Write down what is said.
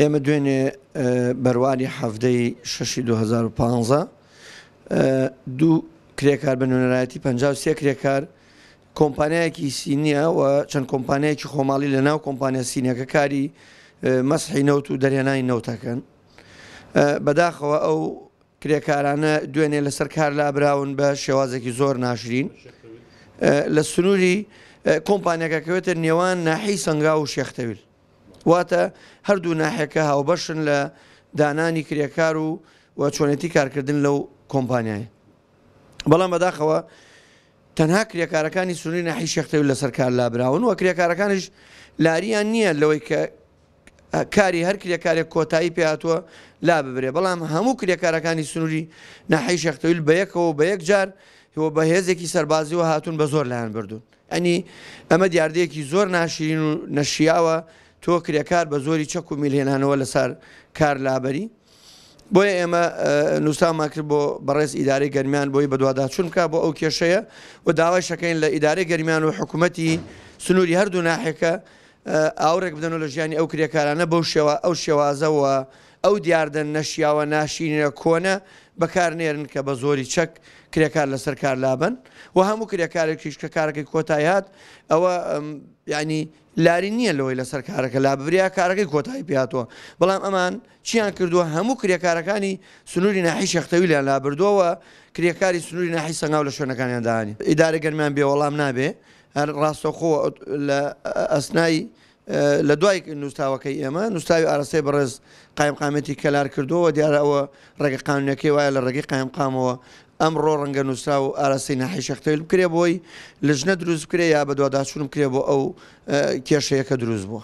ئێمە دوێنێ بەروانی هەفتەی شش 2015 دوو کرێکار بە نوێنەرایەتی 53 کرێکار کۆمپانیایەکی سینیە و چەند کۆمپانیایکی خۆماڵی لە ناو کۆمپانیا سینەکە کاری مەسحی نەوت و دەریێنانی نەوتەکەن بەداخەوە ئەو کرێکارانە دوێنێ لەسەر کار لابراون بە شێوازێکی زۆر ناشرین لە سنووری کۆمپانیەکەکەوێتە نێوان ناحی سنگا و شێختەویل واتە هەردوو ناحەکە هاوبەشن لە دانانی کرێکار و و چۆنێتی کارکردن لەو کۆمپانیای بەڵام بەداخەوە تەنها کرێکارەکانی سنووری ناحی شەختەوی لەسەر کار لابراون و کرێکارەکانش لاریان نییە لەوەی کە کاری هەر کرێکارێک کۆتایی پێهاتووە لا ببرێ بەڵام هەموو کرێکارەکانی سنووری ناحی شەختەویل بە یەکەوە بە یەک جار هەوە بە هێزێکی سەربازیەوە هاتون بە زۆر لایەن بردون ئەنی ئەمە دیاردەیەکی زۆر ناشرین و نەشیاوە تۆ کرێکار بە زۆری چەک و میلهێنانەوە لەسەر کار لابەری بۆیە ئێمە نووسامان کرد بۆ بەڕێز ئیداری گەرمیان بۆی بەدوادا چونکە بۆ ئەو کێشەیە و داوای شەکەین لە ئیداری گەرمیان و حکوومەتی سنووری هەردوو ناحێکە ئاورێک بدەن و لە ژیانی ئەو کرێکارانە بەو شێوە ئەو شێوازەوە ئەو دیاردن نەشیاوە ناشینە کۆنە بەکارنێرن کە بە زۆری چەک کرێکار لەسەر کار لابن و هەموو کرێکارێکیش کە کارەکەی کۆتایی هات ئەوە ینی لاری نییە لەوەی لەسەر کارەکە لا ببریا کارەکەی کۆتایی پیاتەوە بەڵام ئەمان چیان کردووە هەموو کرێکارەکانی سنووری ناحی شەختەویلیان لابردووە کرێکاری سنووری ناحی سەنگاو لە شوێنەکانیاندانی ئیدارە گەرمیان بێ وەڵام نابێ هەر ڕاستەخۆ لە ئەسنایی لە دوای نووساوەکەی ئێمە نووساوی ئاراسی بەڕێز قایمقامەتی کەلار کردووە دیارە ئەوە ڕێگە قانونەکەی وایە لە ڕێگەی قایمقامەوە ئەمڕۆ ڕەنگە نووسرا و ئاراسی ناحیشەختەل بکرێ بۆی لەژنە دروست کرێ یا بە دوواداچوونم کرێ بۆ ئەو کێشەیەکە دروست بووە.